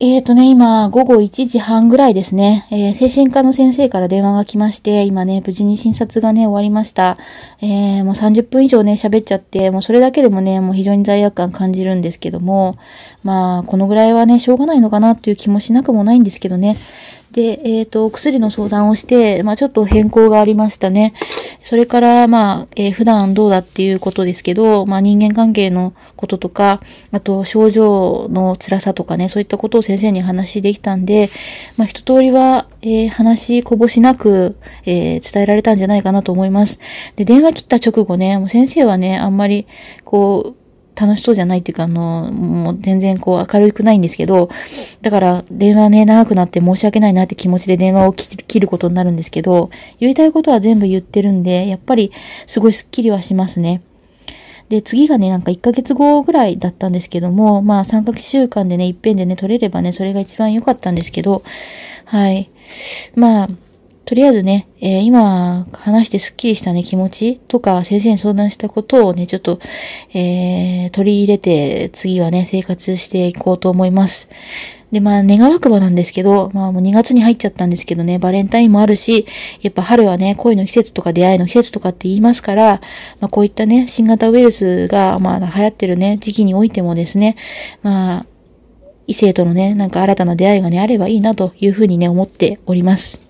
えーとね、今、午後1時半ぐらいですね、えー、精神科の先生から電話が来まして、今ね、無事に診察がね、終わりました。えー、もう30分以上ね、喋っちゃって、もうそれだけでもね、もう非常に罪悪感感じるんですけども、まあ、このぐらいはね、しょうがないのかなっていう気もしなくもないんですけどね、で、えっ、ー、と、お薬の相談をして、まあ、ちょっと変更がありましたね。それから、まあ、えー、普段どうだっていうことですけど、まあ、人間関係のこととか、あと、症状の辛さとかね、そういったことを先生に話できたんで、まあ、一通りは、えー、話こぼしなく、えー、伝えられたんじゃないかなと思います。で、電話切った直後ね、もう先生はね、あんまり、こう、楽しそうじゃないっていうか、あの、もう全然こう明るくないんですけど、だから電話ね、長くなって申し訳ないなって気持ちで電話を切ることになるんですけど、言いたいことは全部言ってるんで、やっぱりすごいスッキリはしますね。で、次がね、なんか1ヶ月後ぐらいだったんですけども、まあ3ヶ月週間でね、いっぺんでね、取れればね、それが一番良かったんですけど、はい。まあ、とりあえずね、えー、今話してスッキリしたね、気持ちとか先生に相談したことをね、ちょっと、えー、取り入れて、次はね、生活していこうと思います。で、まあ、願わくばなんですけど、まあ、もう2月に入っちゃったんですけどね、バレンタインもあるし、やっぱ春はね、恋の季節とか出会いの季節とかって言いますから、まあ、こういったね、新型ウイルスが、まあ、流行ってるね、時期においてもですね、まあ、異性とのね、なんか新たな出会いがね、あればいいなというふうにね、思っております。